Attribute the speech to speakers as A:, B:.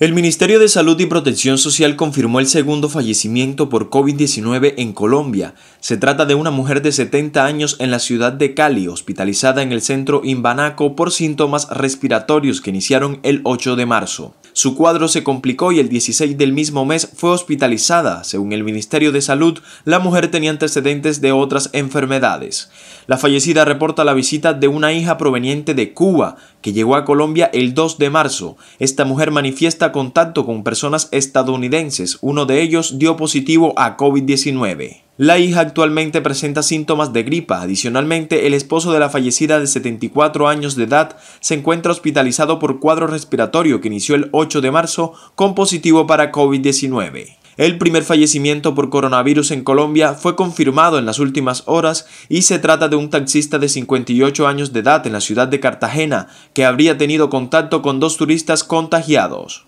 A: El Ministerio de Salud y Protección Social confirmó el segundo fallecimiento por COVID-19 en Colombia. Se trata de una mujer de 70 años en la ciudad de Cali, hospitalizada en el centro Imbanaco por síntomas respiratorios que iniciaron el 8 de marzo. Su cuadro se complicó y el 16 del mismo mes fue hospitalizada. Según el Ministerio de Salud, la mujer tenía antecedentes de otras enfermedades. La fallecida reporta la visita de una hija proveniente de Cuba, que llegó a Colombia el 2 de marzo. Esta mujer manifiesta contacto con personas estadounidenses. Uno de ellos dio positivo a COVID-19. La hija actualmente presenta síntomas de gripa. Adicionalmente, el esposo de la fallecida de 74 años de edad se encuentra hospitalizado por cuadro respiratorio que inició el 8 de marzo con positivo para COVID-19. El primer fallecimiento por coronavirus en Colombia fue confirmado en las últimas horas y se trata de un taxista de 58 años de edad en la ciudad de Cartagena que habría tenido contacto con dos turistas contagiados.